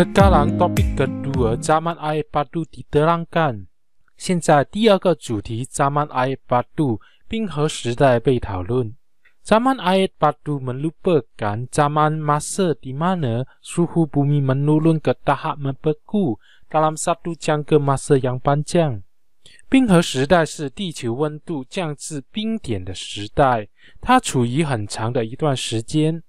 Sekarang topik kedua zaman air padu diterangkan. Sekarang kedua topik zaman air padu diterangkan. Zaman air padu melupakan zaman masa di mana suhu bumi menurun ke tahap membeku dalam satu jangka masa yang panjang. 冰河时代是地球温度降至冰点的时代，它处于很长的一段时间。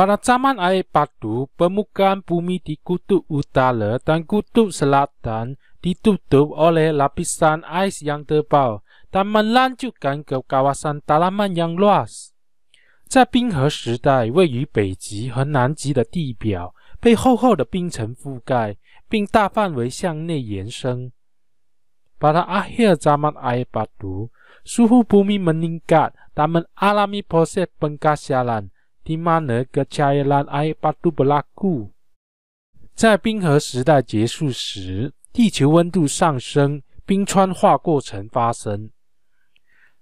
p a r a z a m a n air padu, permukaan bumi di kutub utara dan kutub selatan ditutup oleh lapisan ais yang tebal dan melanjutkan ke kawasan d a l a m a n yang luas。在冰河时代，位于北极和南极的地表被厚厚的冰层覆盖，并大范围向内延伸。p a r a z a m a n air padu, suhu bumi meningkat dan mengalami proses p e n g k a s i a l a n di mana kecairan air batu berlaku. Di bing he sedai jesu si, di cil wendu sang seng, bing cuan hua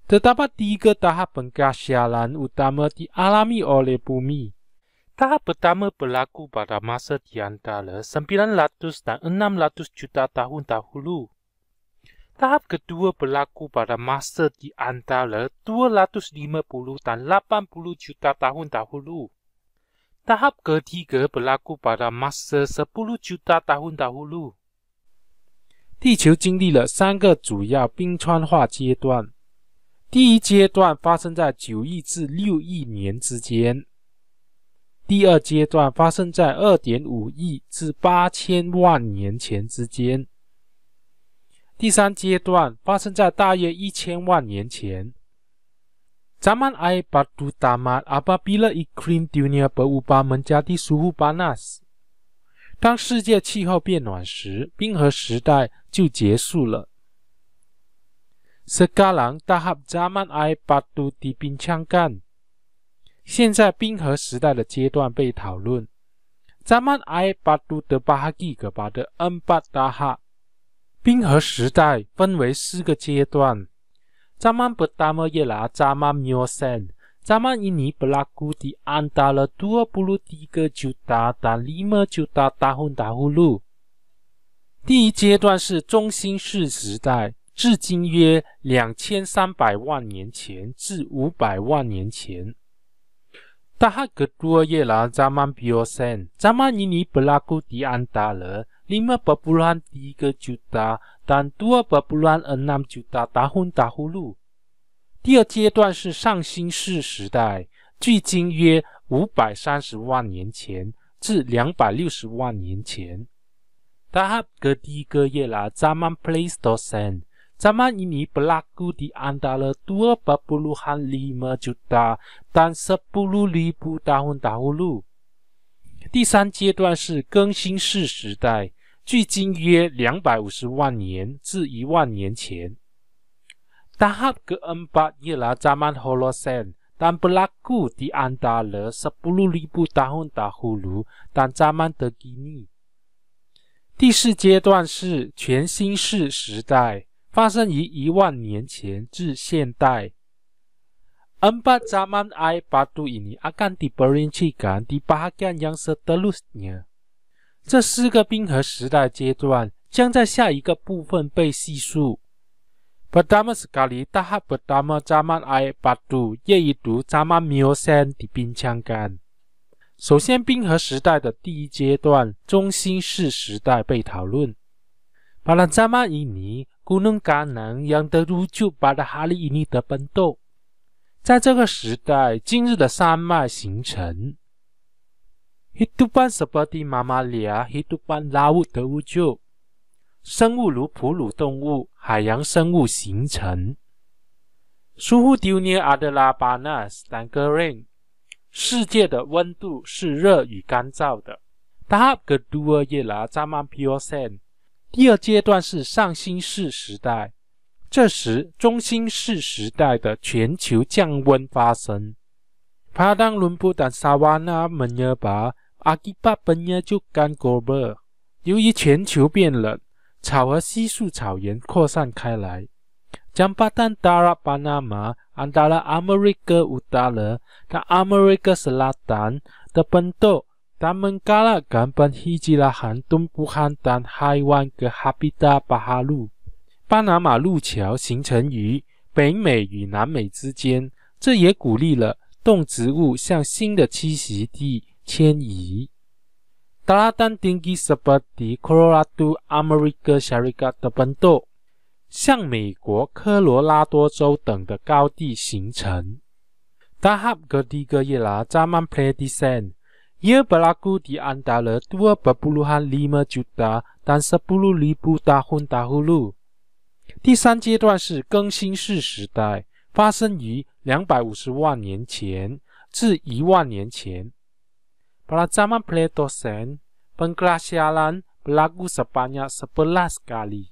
Terdapat tiga tahap pengkasialan utama dialami oleh bumi. Tahap pertama berlaku pada masa di antara 900 dan 600 juta tahun dahulu. 阶段二，发生于大约2580百万年前。阶段三，发生于大约1000万年前。地球经历了三个主要冰川化阶段。第一阶段发生在9亿至6亿年之间。第二阶段发生在2.5亿至8千万年前之间。第三阶段发生在大约一千万年前。Zaman a I b a t u d a m a apabila dunia b iklim 阿巴毕勒伊克林迪尼亚布乌巴蒙加蒂苏 a 巴 a s 当世界气候变暖时，冰河时代就结束了。Sekarang dahab Zaman a I b a t u d i b i n j a n g a n 现在冰河时代的阶段被讨论。Zaman a I b a t u d e b a h a g i b a b d e e m b a t t a h a b 冰河时代分为四个阶段：扎曼布达莫耶拉、扎曼米奥森、扎曼伊尼布拉古迪安达了多布鲁迪格就达达里马就达打呼打呼噜。第一阶段是中心式时代，至今约两千三百万年前至五百万年前。达哈格多耶拉扎曼米奥森扎曼尼尼布拉古迪安达了。lima perpuluhan 五 a n a 个九打，但二 t a 个六 n d a h u 呼噜。第二阶段是上新世时代，距今约五百三十万年前至两百六十万年前。a 个第一 zaman p l e i s t o s e n Zaman e 咱 u 印 a dan sepuluh 里五九打，但 a 不 u 里 d a h u 呼噜。第三阶段是更新世时代。距今约两百五十万年至一万年前。第四阶段是全新世时代，发生于一万年前至现代。恩巴扎曼艾巴杜尼，akan diperincikan di bahagian yang seterusnya。这四个冰河时代阶段将在下一个部分被细述。巴达马斯加里达哈巴达马扎曼埃巴杜叶伊杜扎曼米奥山的冰枪干。首先，冰河时代的第一阶段中心式时代被讨论。巴拉扎曼伊尼古龙加南杨德卢就巴拉哈利伊尼德奔都。在这个时代，今日的山脉形成。一度半，什么的妈妈俩，一度半，拉乌得乌就。生物如哺乳动物、海洋生物形成。苏胡丢捏阿德拉巴纳斯兰格瑞。世界的温度是热与干燥的。塔哈格杜尔耶拉扎曼皮奥森。第二阶段是上新世时代，这时中新世时代的全球降温发生。帕当伦布达萨瓦纳门尔巴。阿基巴本耶就干过啵。由于全球变冷，草和稀树草原扩散开来。将巴旦达拉巴拿马，安达拉阿美利加，到达了加阿美利加西南的本土。他们卡拉干本希吉拉罕东部、汉丹海湾和哈比达巴哈鲁。巴拿马路桥形成于北美与南美之间，这也鼓励了动植物向新的栖息地。迁移。台地山地，seperti o l o r a d o Amerika s h a r i k a t dan Bendo，像美国科罗拉多州等的高地形成。达哈格蒂格伊拉扎曼普雷迪 h 耶布拉古蒂安达勒多巴布鲁汉利马朱达，丹斯布鲁利布达亨达呼鲁。第三阶段是更新世时代，发生于两百五十万年前至一万年前。巴拉扎曼普雷托森，冰川消融，拉古十八 k a 八 i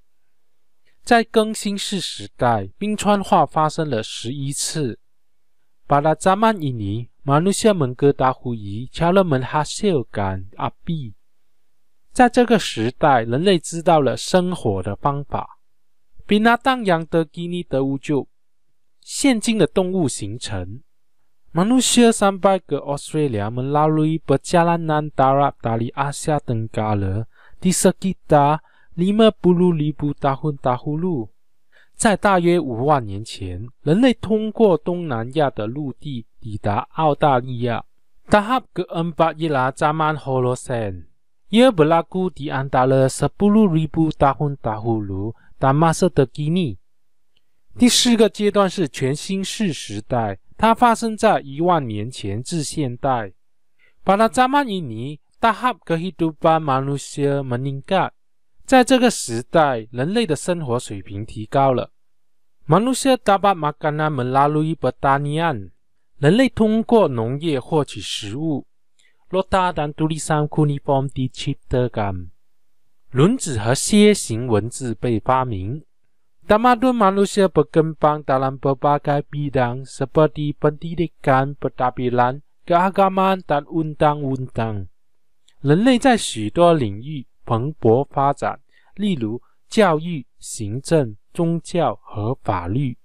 在更新世时代，冰川化发生了十一次。巴拉扎曼伊尼，马努西亚蒙哥达湖伊，乔勒 l 哈 a n a 阿 i 在这个时代，人类知道了生火的方法。比那当扬德 w u j 乌就，现今的动物形成。Manusia sampai ke Australia melalui perjalanan darat dari Asia Tenggara di sekitar 50,000 tahun dahulu. 在大约五万年前，人类通过东南亚的陆地抵达澳大利亚。Tahap keempat ialah zaman Holocene. Ia berlaku di antara 10,000 tahun dahulu dan masa terkini. 第四个阶段是全新世时代。它发生在一万年前至现代。Para zaman ini tahap kehidupan manusia meningkat。在这个时代，人类的生活水平提高了。Manusia dapat m a n g a l a m i perubahan. 人类通过农业获取食物。r o t a dan tulisan kunibom diciptakan。轮子和楔形文字被发明。t a m a d u manusia berkembang dalam berbagai bidang seperti pendidikan, pertabilan, keagamaan dan undang-undang。人类在许多领域蓬勃发展，例如教育、行政、宗教和法律。